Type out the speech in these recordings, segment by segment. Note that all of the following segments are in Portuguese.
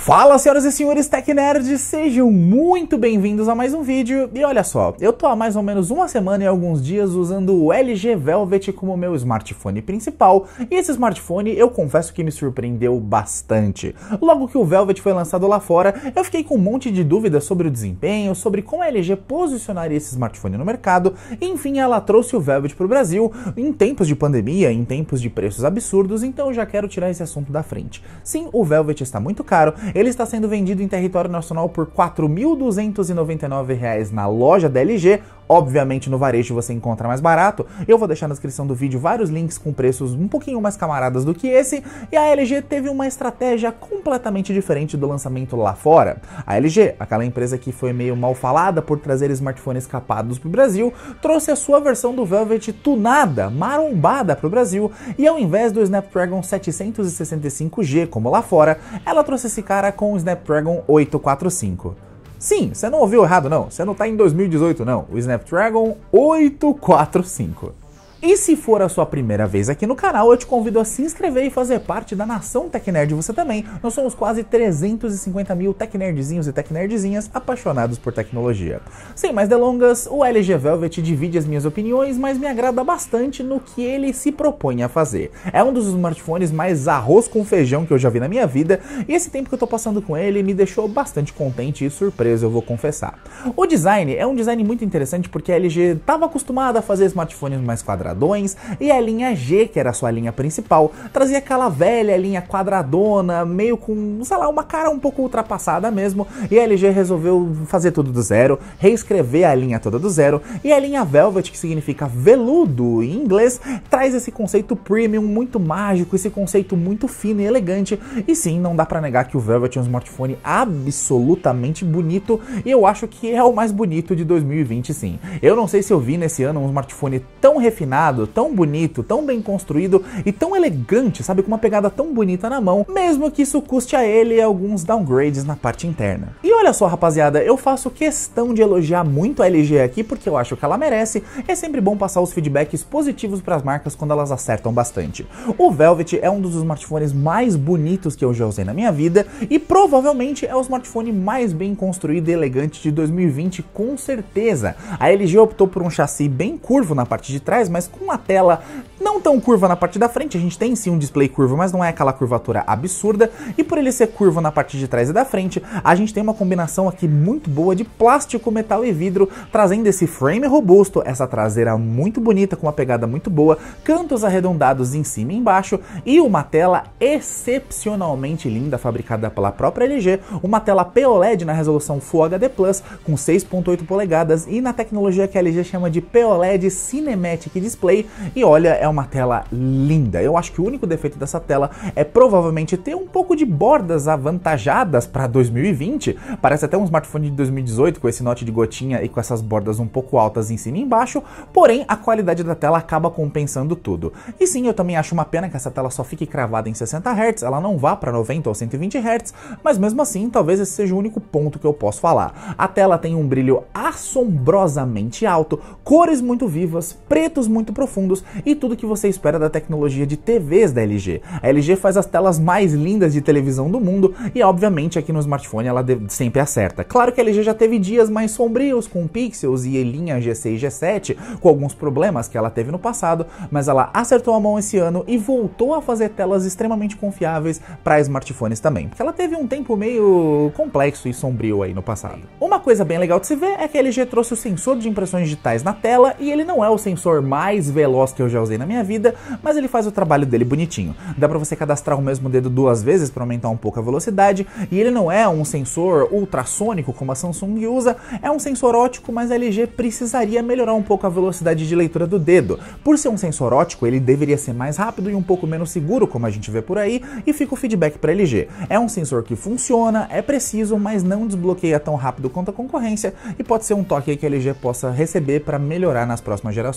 Fala, senhoras e senhores Tech Nerds, sejam muito bem-vindos a mais um vídeo. E olha só, eu tô há mais ou menos uma semana e alguns dias usando o LG Velvet como meu smartphone principal, e esse smartphone eu confesso que me surpreendeu bastante. Logo que o Velvet foi lançado lá fora, eu fiquei com um monte de dúvidas sobre o desempenho, sobre como a LG posicionaria esse smartphone no mercado, enfim, ela trouxe o Velvet pro Brasil em tempos de pandemia, em tempos de preços absurdos, então eu já quero tirar esse assunto da frente. Sim, o Velvet está muito caro, ele está sendo vendido em território nacional por R$ 4.299 na loja da LG. Obviamente no varejo você encontra mais barato. Eu vou deixar na descrição do vídeo vários links com preços um pouquinho mais camaradas do que esse. E a LG teve uma estratégia completamente diferente do lançamento lá fora. A LG, aquela empresa que foi meio mal falada por trazer smartphones capados para o Brasil, trouxe a sua versão do Velvet tunada, marombada para o Brasil. E ao invés do Snapdragon 765G como lá fora, ela trouxe esse cara com o Snapdragon 845. Sim, você não ouviu errado não, você não tá em 2018 não, o Snapdragon 845. E se for a sua primeira vez aqui no canal, eu te convido a se inscrever e fazer parte da Nação Tecnerd você também. Nós somos quase 350 mil tecnerdzinhos e tecnerdzinhas apaixonados por tecnologia. Sem mais delongas, o LG Velvet divide as minhas opiniões, mas me agrada bastante no que ele se propõe a fazer. É um dos smartphones mais arroz com feijão que eu já vi na minha vida, e esse tempo que eu tô passando com ele me deixou bastante contente e surpreso, eu vou confessar. O design é um design muito interessante porque a LG estava acostumada a fazer smartphones mais quadrados quadradões, e a linha G, que era a sua linha principal, trazia aquela velha linha quadradona, meio com, sei lá, uma cara um pouco ultrapassada mesmo, e a LG resolveu fazer tudo do zero, reescrever a linha toda do zero, e a linha Velvet, que significa veludo em inglês, traz esse conceito premium muito mágico, esse conceito muito fino e elegante, e sim, não dá para negar que o Velvet é um smartphone absolutamente bonito, e eu acho que é o mais bonito de 2020 sim. Eu não sei se eu vi nesse ano um smartphone tão refinado tão bonito, tão bem construído e tão elegante, sabe? Com uma pegada tão bonita na mão, mesmo que isso custe a ele alguns downgrades na parte interna. E olha só, rapaziada, eu faço questão de elogiar muito a LG aqui porque eu acho que ela merece. É sempre bom passar os feedbacks positivos para as marcas quando elas acertam bastante. O Velvet é um dos smartphones mais bonitos que eu já usei na minha vida e provavelmente é o smartphone mais bem construído e elegante de 2020, com certeza. A LG optou por um chassi bem curvo na parte de trás, mas com uma tela não tão curva na parte da frente, a gente tem sim um display curvo, mas não é aquela curvatura absurda, e por ele ser curvo na parte de trás e da frente, a gente tem uma combinação aqui muito boa de plástico, metal e vidro, trazendo esse frame robusto, essa traseira muito bonita, com uma pegada muito boa, cantos arredondados em cima e embaixo, e uma tela excepcionalmente linda, fabricada pela própria LG, uma tela POLED na resolução Full HD Plus, com 6.8 polegadas, e na tecnologia que a LG chama de POLED Cinematic Display, display. E olha, é uma tela linda. Eu acho que o único defeito dessa tela é provavelmente ter um pouco de bordas avantajadas para 2020. Parece até um smartphone de 2018 com esse note de gotinha e com essas bordas um pouco altas em cima e embaixo, porém a qualidade da tela acaba compensando tudo. E sim, eu também acho uma pena que essa tela só fique cravada em 60 Hz, ela não vá para 90 ou 120 Hz, mas mesmo assim, talvez esse seja o único ponto que eu posso falar. A tela tem um brilho assombrosamente alto, cores muito vivas, pretos muito muito profundos e tudo que você espera da tecnologia de TVs da LG. A LG faz as telas mais lindas de televisão do mundo e, obviamente, aqui no smartphone ela sempre acerta. Claro que a LG já teve dias mais sombrios com pixels e linha G6 e G7, com alguns problemas que ela teve no passado, mas ela acertou a mão esse ano e voltou a fazer telas extremamente confiáveis para smartphones também, porque ela teve um tempo meio complexo e sombrio aí no passado. Uma coisa bem legal de se ver é que a LG trouxe o sensor de impressões digitais na tela e ele não é o sensor mais mais veloz que eu já usei na minha vida, mas ele faz o trabalho dele bonitinho. Dá para você cadastrar o mesmo dedo duas vezes para aumentar um pouco a velocidade, e ele não é um sensor ultrassônico como a Samsung usa, é um sensor ótico, mas a LG precisaria melhorar um pouco a velocidade de leitura do dedo. Por ser um sensor ótico, ele deveria ser mais rápido e um pouco menos seguro, como a gente vê por aí, e fica o feedback para LG. É um sensor que funciona, é preciso, mas não desbloqueia tão rápido quanto a concorrência, e pode ser um toque que a LG possa receber para melhorar nas próximas gerações.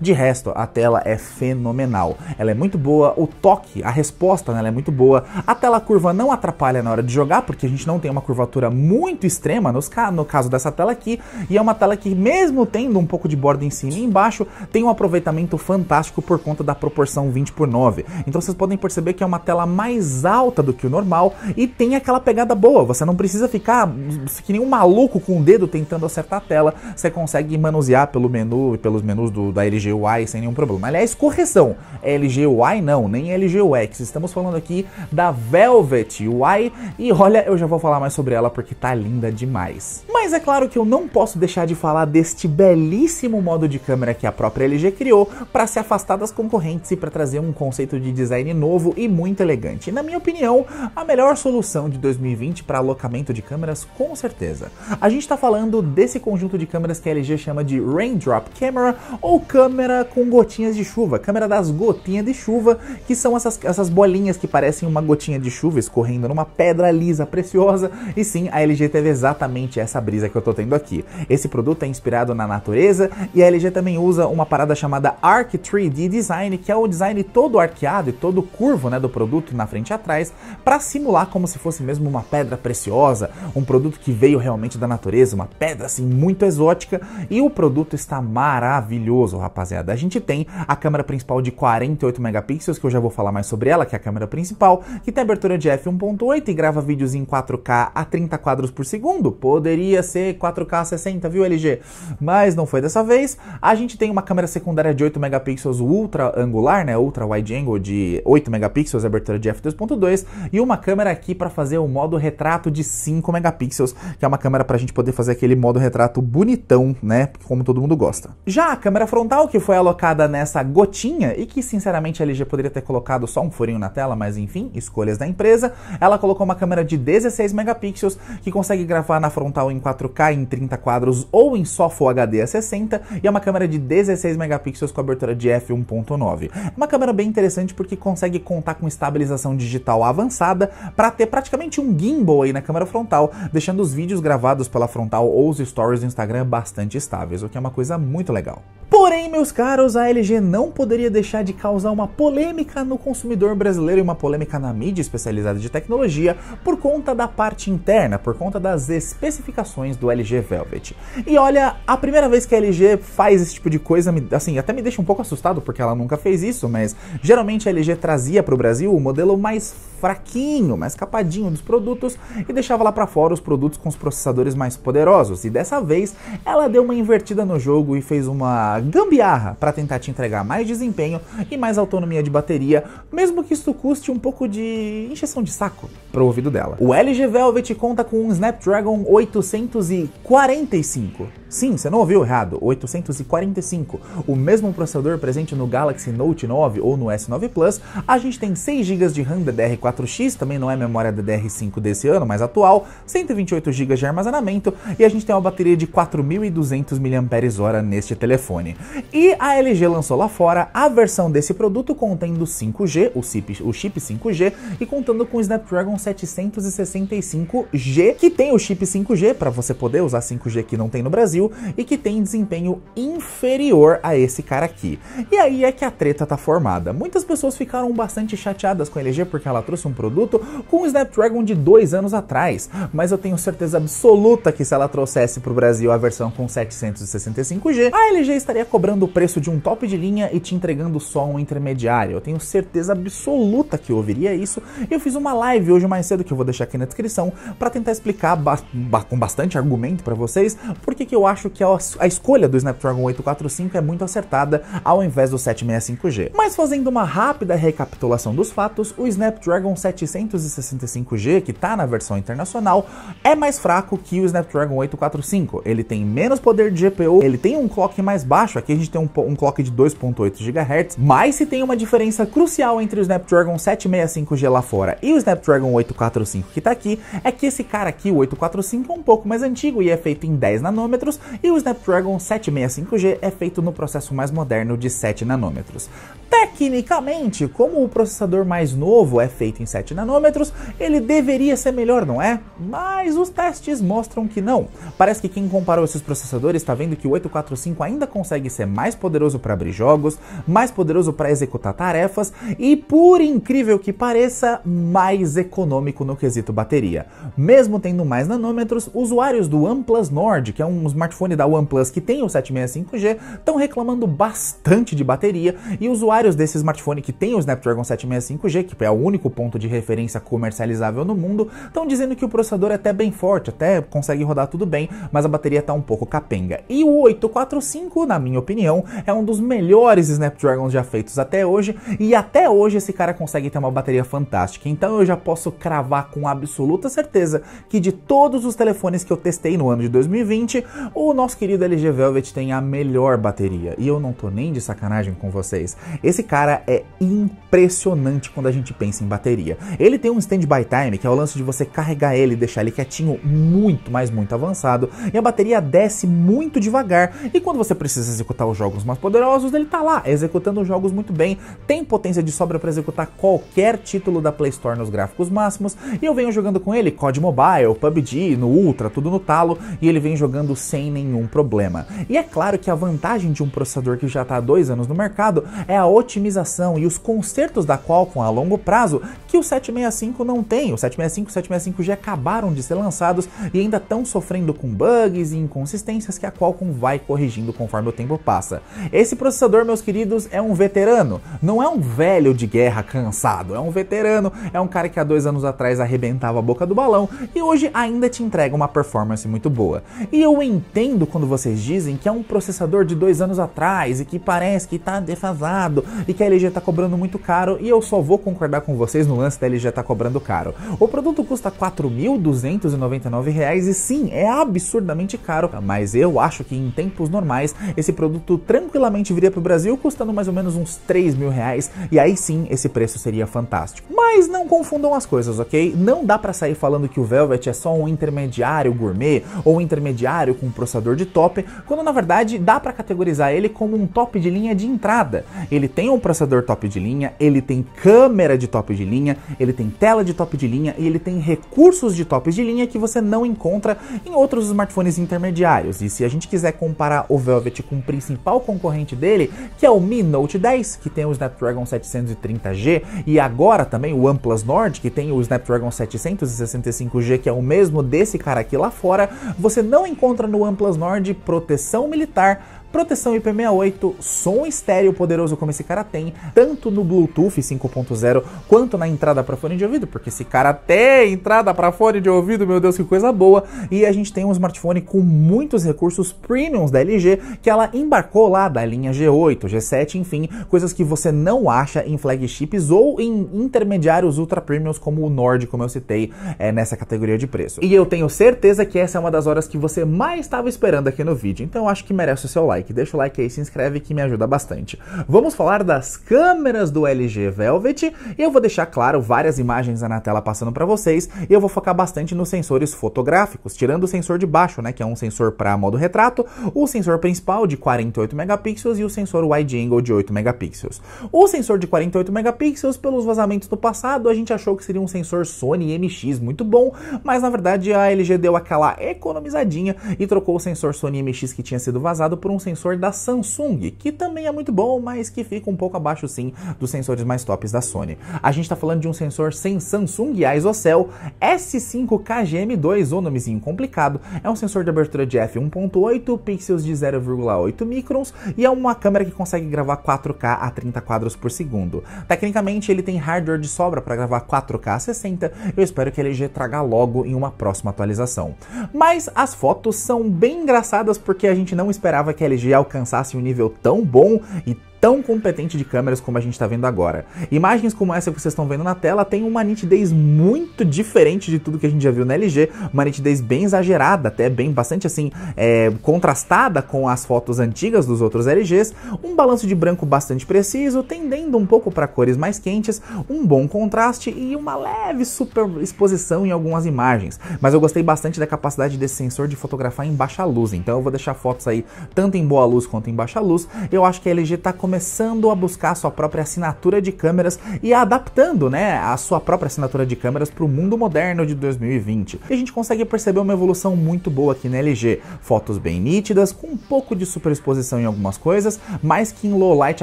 De resto, a tela é fenomenal. Ela é muito boa, o toque, a resposta nela né, é muito boa. A tela curva não atrapalha na hora de jogar, porque a gente não tem uma curvatura muito extrema nos, no caso dessa tela aqui. E é uma tela que, mesmo tendo um pouco de borda em cima e embaixo, tem um aproveitamento fantástico por conta da proporção 20 por 9. Então vocês podem perceber que é uma tela mais alta do que o normal e tem aquela pegada boa. Você não precisa ficar hum, que nem um maluco com o dedo tentando acertar a tela. Você consegue manusear pelo menu, e pelos menus do, da LG LGUI sem nenhum problema. Aliás, correção, LGUI não, nem LGUX. Estamos falando aqui da Velvet UI e olha, eu já vou falar mais sobre ela porque tá linda demais. Mas é claro que eu não posso deixar de falar deste belíssimo modo de câmera que a própria LG criou para se afastar das concorrentes e para trazer um conceito de design novo e muito elegante. Na minha opinião, a melhor solução de 2020 para alocamento de câmeras, com certeza. A gente está falando desse conjunto de câmeras que a LG chama de Raindrop Camera ou câmera câmera com gotinhas de chuva, câmera das gotinhas de chuva, que são essas, essas bolinhas que parecem uma gotinha de chuva escorrendo numa pedra lisa preciosa. E sim, a LG teve exatamente essa brisa que eu tô tendo aqui. Esse produto é inspirado na natureza e a LG também usa uma parada chamada Arc 3D Design, que é o design todo arqueado e todo curvo, né, do produto na frente e atrás, para simular como se fosse mesmo uma pedra preciosa, um produto que veio realmente da natureza, uma pedra assim muito exótica, e o produto está maravilhoso, rapaziada balanceada. A gente tem a câmera principal de 48 megapixels, que eu já vou falar mais sobre ela, que é a câmera principal, que tem abertura de f1.8 e grava vídeos em 4K a 30 quadros por segundo. Poderia ser 4K a 60, viu, LG? Mas não foi dessa vez. A gente tem uma câmera secundária de 8 megapixels ultra angular, né, ultra wide angle de 8 megapixels, abertura de f2.2 e uma câmera aqui para fazer o modo retrato de 5 megapixels, que é uma câmera para a gente poder fazer aquele modo retrato bonitão, né, como todo mundo gosta. Já a câmera frontal que foi alocada nessa gotinha e que, sinceramente, a LG poderia ter colocado só um furinho na tela, mas enfim, escolhas da empresa. Ela colocou uma câmera de 16 megapixels que consegue gravar na frontal em 4K em 30 quadros ou em só Full HD a 60 e é uma câmera de 16 megapixels com abertura de f1.9. Uma câmera bem interessante porque consegue contar com estabilização digital avançada para ter praticamente um gimbal aí na câmera frontal, deixando os vídeos gravados pela frontal ou os stories do Instagram bastante estáveis, o que é uma coisa muito legal. Porém, meus caros, a LG não poderia deixar de causar uma polêmica no consumidor brasileiro e uma polêmica na mídia especializada de tecnologia por conta da parte interna, por conta das especificações do LG Velvet. E olha, a primeira vez que a LG faz esse tipo de coisa, assim, até me deixa um pouco assustado porque ela nunca fez isso, mas geralmente a LG trazia para o Brasil o modelo mais fraquinho, mais capadinho dos produtos e deixava lá para fora os produtos com os processadores mais poderosos. E dessa vez, ela deu uma invertida no jogo e fez uma gambiarra para tentar te entregar mais desempenho e mais autonomia de bateria, mesmo que isso custe um pouco de injeção de saco para o ouvido dela. O LG Velvet conta com um Snapdragon 845. Sim, você não ouviu errado, 845. O mesmo processador presente no Galaxy Note 9 ou no S9 Plus. A gente tem 6 GB de RAM DDR4X, também não é memória DDR5 desse ano, mas atual, 128 GB de armazenamento e a gente tem uma bateria de 4.200 mAh neste telefone. E a LG lançou lá fora a versão desse produto contendo 5G, o chip, o chip 5G, e contando com o Snapdragon 765G, que tem o chip 5G para você poder usar 5G que não tem no Brasil e que tem desempenho inferior a esse cara aqui. E aí é que a treta tá formada. Muitas pessoas ficaram bastante chateadas com a LG porque ela trouxe um produto com o Snapdragon de dois anos atrás, mas eu tenho certeza absoluta que se ela trouxesse para o Brasil a versão com 765G, a LG estaria cobrando o preço de um top de linha e te entregando só um intermediário. Eu tenho certeza absoluta que eu ouviria isso. Eu fiz uma live hoje mais cedo que eu vou deixar aqui na descrição para tentar explicar ba ba com bastante argumento para vocês por que eu acho que a, a escolha do Snapdragon 845 é muito acertada ao invés do 765G. Mas fazendo uma rápida recapitulação dos fatos, o Snapdragon 765G, que está na versão internacional, é mais fraco que o Snapdragon 845. Ele tem menos poder de GPU, ele tem um clock mais baixo baixo, aqui a gente tem um, um clock de 2.8 GHz, mas se tem uma diferença crucial entre o Snapdragon 765G lá fora e o Snapdragon 845 que tá aqui, é que esse cara aqui, o 845, é um pouco mais antigo e é feito em 10 nanômetros, e o Snapdragon 765G é feito no processo mais moderno de 7 nanômetros. Tecnicamente, como o processador mais novo é feito em 7 nanômetros, ele deveria ser melhor, não é? Mas os testes mostram que não. Parece que quem comparou esses processadores está vendo que o 845 ainda consegue consegue ser mais poderoso para abrir jogos, mais poderoso para executar tarefas e, por incrível que pareça, mais econômico no quesito bateria. Mesmo tendo mais nanômetros, usuários do OnePlus Nord, que é um smartphone da OnePlus que tem o 765G, estão reclamando bastante de bateria e usuários desse smartphone que tem o Snapdragon 765G, que é o único ponto de referência comercializável no mundo, estão dizendo que o processador é até bem forte, até consegue rodar tudo bem, mas a bateria está um pouco capenga. E o 845, na minha minha opinião, é um dos melhores Snapdragons já feitos até hoje, e até hoje esse cara consegue ter uma bateria fantástica. Então eu já posso cravar com absoluta certeza que de todos os telefones que eu testei no ano de 2020, o nosso querido LG Velvet tem a melhor bateria. E eu não tô nem de sacanagem com vocês. Esse cara é impressionante quando a gente pensa em bateria. Ele tem um standby time, que é o lance de você carregar ele e deixar ele quietinho muito, mas muito avançado, e a bateria desce muito devagar, e quando você precisa se executar os jogos mais poderosos, ele tá lá executando os jogos muito bem, tem potência de sobra para executar qualquer título da Play Store nos gráficos máximos, e eu venho jogando com ele COD Mobile, PUBG, no Ultra, tudo no talo, e ele vem jogando sem nenhum problema. E é claro que a vantagem de um processador que já está há dois anos no mercado é a otimização e os consertos da Qualcomm a longo prazo que o 765 não tem. O 765 e o 765 já acabaram de ser lançados e ainda estão sofrendo com bugs e inconsistências que a Qualcomm vai corrigindo conforme o tempo tempo passa. Esse processador, meus queridos, é um veterano, não é um velho de guerra cansado, é um veterano, é um cara que há dois anos atrás arrebentava a boca do balão e hoje ainda te entrega uma performance muito boa. E eu entendo quando vocês dizem que é um processador de dois anos atrás e que parece que tá defasado e que a LG tá cobrando muito caro e eu só vou concordar com vocês no lance da LG tá cobrando caro. O produto custa R$ 4.299 e sim, é absurdamente caro, mas eu acho que em tempos normais esse produto tranquilamente viria para o Brasil custando mais ou menos uns 3 mil reais, e aí sim esse preço seria fantástico. Mas não confundam as coisas, ok? Não dá para sair falando que o Velvet é só um intermediário gourmet ou um intermediário com um processador de top, quando na verdade dá para categorizar ele como um top de linha de entrada. Ele tem um processador top de linha, ele tem câmera de top de linha, ele tem tela de top de linha e ele tem recursos de top de linha que você não encontra em outros smartphones intermediários. E se a gente quiser comparar o Velvet com principal concorrente dele, que é o Mi Note 10, que tem o Snapdragon 730G, e agora também o OnePlus Nord, que tem o Snapdragon 765G, que é o mesmo desse cara aqui lá fora, você não encontra no OnePlus Nord proteção militar proteção IP68, som estéreo poderoso como esse cara tem, tanto no Bluetooth 5.0 quanto na entrada para fone de ouvido, porque esse cara tem entrada para fone de ouvido, meu Deus, que coisa boa. E a gente tem um smartphone com muitos recursos premiums da LG que ela embarcou lá da linha G8, G7, enfim, coisas que você não acha em flagships ou em intermediários ultra premiums como o Nord, como eu citei, é nessa categoria de preço. E eu tenho certeza que essa é uma das horas que você mais estava esperando aqui no vídeo, então acho que merece o seu like like, deixa o like aí, se inscreve que me ajuda bastante. Vamos falar das câmeras do LG Velvet e eu vou deixar claro várias imagens na tela passando para vocês e eu vou focar bastante nos sensores fotográficos, tirando o sensor de baixo, né, que é um sensor para modo retrato, o sensor principal de 48 megapixels e o sensor wide angle de 8 megapixels. O sensor de 48 megapixels, pelos vazamentos do passado, a gente achou que seria um sensor Sony MX muito bom, mas na verdade a LG deu aquela economizadinha e trocou o sensor Sony MX que tinha sido vazado por um sensor sensor da Samsung, que também é muito bom, mas que fica um pouco abaixo sim dos sensores mais tops da Sony. A gente está falando de um sensor sem Samsung ISOCELL S5KGM2, ou nomezinho complicado, é um sensor de abertura de f1.8, pixels de 0,8 microns e é uma câmera que consegue gravar 4K a 30 quadros por segundo. Tecnicamente ele tem hardware de sobra para gravar 4K a 60, eu espero que a LG traga logo em uma próxima atualização. Mas as fotos são bem engraçadas porque a gente não esperava que a eles alcançasse um nível tão bom e tão competente de câmeras como a gente está vendo agora. Imagens como essa que vocês estão vendo na tela têm uma nitidez muito diferente de tudo que a gente já viu na LG, uma nitidez bem exagerada, até bem bastante assim, é, contrastada com as fotos antigas dos outros LGs, um balanço de branco bastante preciso, tendendo um pouco para cores mais quentes, um bom contraste e uma leve superexposição em algumas imagens. Mas eu gostei bastante da capacidade desse sensor de fotografar em baixa luz, então eu vou deixar fotos aí tanto em boa luz quanto em baixa luz. Eu acho que a LG está começando começando a buscar a sua própria assinatura de câmeras e adaptando né, a sua própria assinatura de câmeras para o mundo moderno de 2020. E a gente consegue perceber uma evolução muito boa aqui na LG. Fotos bem nítidas, com um pouco de superexposição em algumas coisas, mas que em low light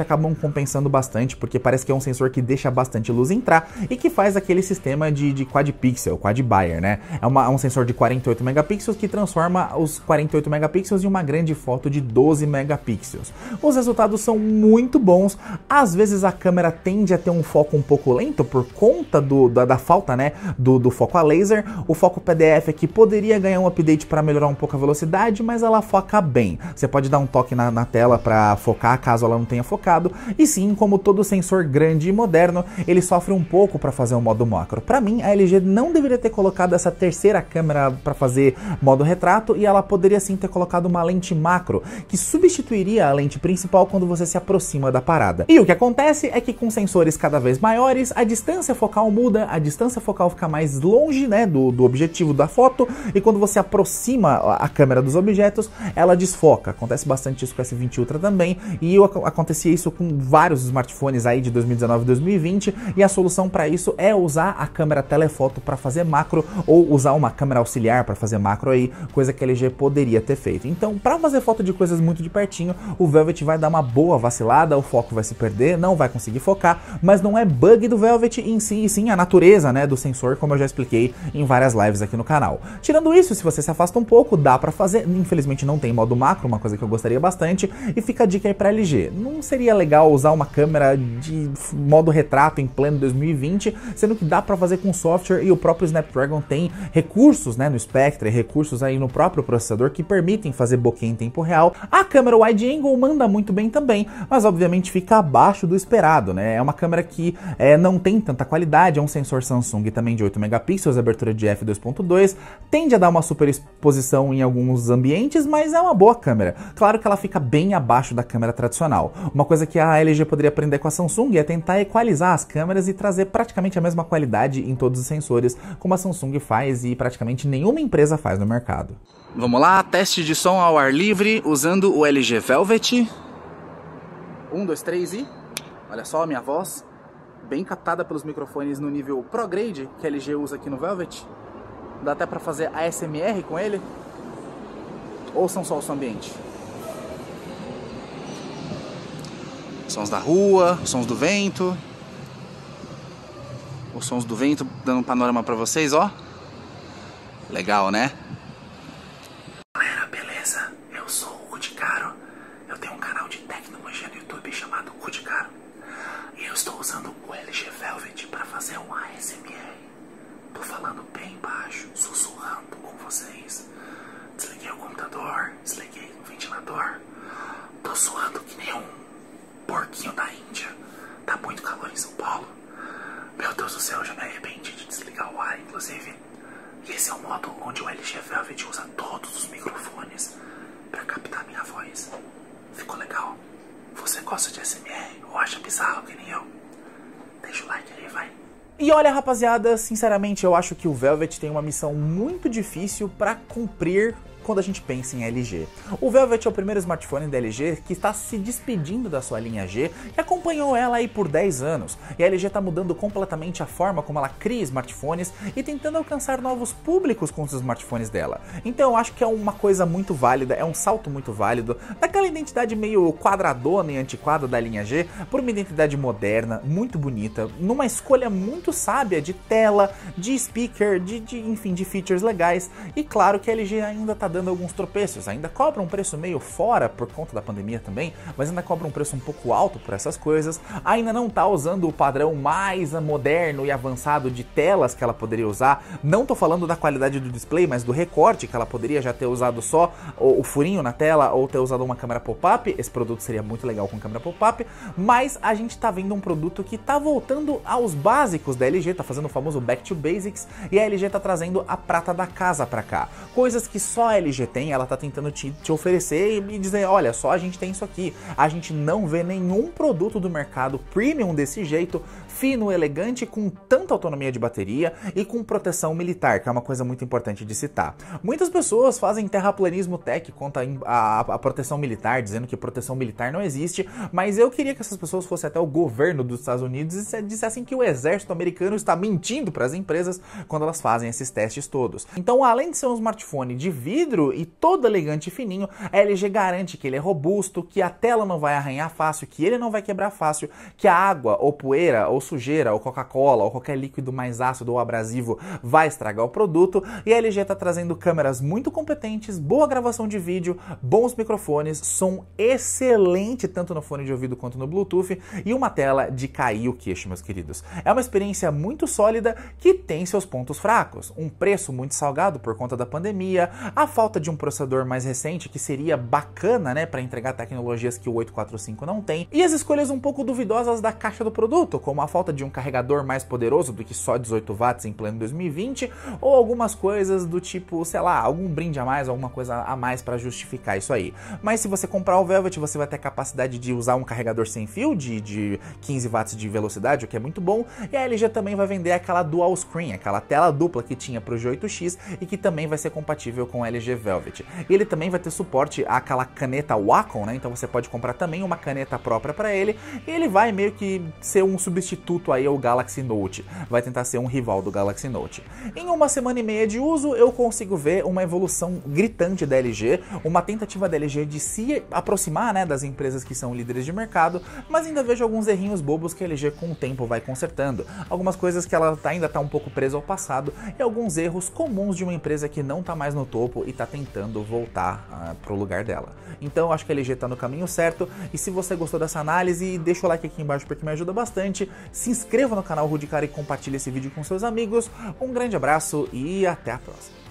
acabam compensando bastante, porque parece que é um sensor que deixa bastante luz entrar e que faz aquele sistema de, de quad pixel, quad buyer, né? É, uma, é um sensor de 48 megapixels que transforma os 48 megapixels em uma grande foto de 12 megapixels. Os resultados são muito muito bons. Às vezes a câmera tende a ter um foco um pouco lento por conta do, da, da, falta né, do, do foco a laser. O foco PDF aqui poderia ganhar um update para melhorar um pouco a velocidade, mas ela foca bem. Você pode dar um toque na, na tela para focar caso ela não tenha focado. E sim, como todo sensor grande e moderno, ele sofre um pouco para fazer o um modo macro. Para mim, a LG não deveria ter colocado essa terceira câmera para fazer modo retrato e ela poderia sim ter colocado uma lente macro que substituiria a lente principal quando você se aproxima aproxima da parada. E o que acontece é que com sensores cada vez maiores, a distância focal muda, a distância focal fica mais longe né, do, do objetivo da foto, e quando você aproxima a câmera dos objetos, ela desfoca. Acontece bastante isso com o S20 Ultra também, e eu, acontecia isso com vários smartphones aí de 2019 e 2020, e a solução para isso é usar a câmera telefoto para fazer macro, ou usar uma câmera auxiliar para fazer macro aí, coisa que a LG poderia ter feito. Então, para fazer foto de coisas muito de pertinho, o Velvet vai dar uma boa vacilada o foco vai se perder, não vai conseguir focar, mas não é bug do Velvet em si, e sim a natureza né, do sensor, como eu já expliquei em várias lives aqui no canal. Tirando isso, se você se afasta um pouco, dá para fazer, infelizmente não tem modo macro, uma coisa que eu gostaria bastante, e fica a dica aí pra LG. Não seria legal usar uma câmera de modo retrato em pleno 2020, sendo que dá para fazer com software e o próprio Snapdragon tem recursos né, no Spectre, recursos aí no próprio processador que permitem fazer bokeh em tempo real. A câmera wide angle manda muito bem também, mas mas obviamente fica abaixo do esperado, né? É uma câmera que é, não tem tanta qualidade, é um sensor Samsung também de 8 megapixels, abertura de f2.2, tende a dar uma super exposição em alguns ambientes, mas é uma boa câmera. Claro que ela fica bem abaixo da câmera tradicional. Uma coisa que a LG poderia aprender com a Samsung é tentar equalizar as câmeras e trazer praticamente a mesma qualidade em todos os sensores, como a Samsung faz e praticamente nenhuma empresa faz no mercado. Vamos lá, teste de som ao ar livre usando o LG Velvet. Um, dois, três e... Olha só a minha voz, bem captada pelos microfones no nível ProGrade, que a LG usa aqui no Velvet. Dá até para fazer ASMR com ele. Ouçam só o som ambiente. Sons da rua, sons do vento. Os sons do vento dando um panorama para vocês, ó. Legal, né? E olha, rapaziada, sinceramente eu acho que o Velvet tem uma missão muito difícil para cumprir quando a gente pensa em LG. O Velvet é o primeiro smartphone da LG que está se despedindo da sua linha G e acompanhou ela aí por 10 anos. E a LG está mudando completamente a forma como ela cria smartphones e tentando alcançar novos públicos com os smartphones dela. Então eu acho que é uma coisa muito válida, é um salto muito válido daquela identidade meio quadradona e antiquada da linha G por uma identidade moderna, muito bonita, numa escolha muito sábia de tela, de speaker, de, de enfim, de features legais. E claro que a LG ainda está dando alguns tropeços, ainda cobra um preço meio fora por conta da pandemia também, mas ainda cobra um preço um pouco alto por essas coisas, ainda não está usando o padrão mais moderno e avançado de telas que ela poderia usar, não estou falando da qualidade do display, mas do recorte que ela poderia já ter usado só o, furinho na tela ou ter usado uma câmera pop-up, esse produto seria muito legal com câmera pop-up, mas a gente está vendo um produto que está voltando aos básicos da LG, está fazendo o famoso back to basics, e a LG está trazendo a prata da casa para cá, coisas que só a LG tem, ela tá tentando te, te oferecer e, e dizer, olha, só a gente tem isso aqui. A gente não vê nenhum produto do mercado premium desse jeito, fino, elegante, com tanta autonomia de bateria e com proteção militar, que é uma coisa muito importante de citar. Muitas pessoas fazem terraplanismo tech contra a, a, a proteção militar, dizendo que proteção militar não existe, mas eu queria que essas pessoas fossem até o governo dos Estados Unidos e dissessem que o exército americano está mentindo para as empresas quando elas fazem esses testes todos. Então, além de ser um smartphone de vidro e todo elegante e fininho, a LG garante que ele é robusto, que a tela não vai arranhar fácil, que ele não vai quebrar fácil, que a água ou poeira ou sujeira, ou Coca-Cola, ou qualquer líquido mais ácido ou abrasivo vai estragar o produto. E a LG está trazendo câmeras muito competentes, boa gravação de vídeo, bons microfones, som excelente tanto no fone de ouvido quanto no Bluetooth e uma tela de cair o queixo, meus queridos. É uma experiência muito sólida que tem seus pontos fracos, um preço muito salgado por conta da pandemia, a falta de um processador mais recente que seria bacana, né, para entregar tecnologias que o 845 não tem, e as escolhas um pouco duvidosas da caixa do produto, como a falta de um carregador mais poderoso do que só 18 watts em pleno 2020, ou algumas coisas do tipo, sei lá, algum brinde a mais, alguma coisa a mais para justificar isso aí. Mas se você comprar o Velvet, você vai ter a capacidade de usar um carregador sem fio de, de 15 watts de velocidade, o que é muito bom, e a LG também vai vender aquela dual screen, aquela tela dupla que tinha para o G8X e que também vai ser compatível com o LG Velvet. Ele também vai ter suporte àquela caneta Wacom, né? Então você pode comprar também uma caneta própria para ele, e ele vai meio que ser um substituto substituto aí ao é Galaxy Note, vai tentar ser um rival do Galaxy Note. Em uma semana e meia de uso, eu consigo ver uma evolução gritante da LG, uma tentativa da LG de se aproximar né, das empresas que são líderes de mercado, mas ainda vejo alguns errinhos bobos que a LG com o tempo vai consertando, algumas coisas que ela tá, ainda está um pouco presa ao passado e alguns erros comuns de uma empresa que não está mais no topo e está tentando voltar uh, ah, para o lugar dela. Então acho que a LG está no caminho certo e se você gostou dessa análise, deixa o like aqui embaixo porque me ajuda bastante se inscreva no canal Rudicara e compartilhe esse vídeo com seus amigos. Um grande abraço e até a próxima.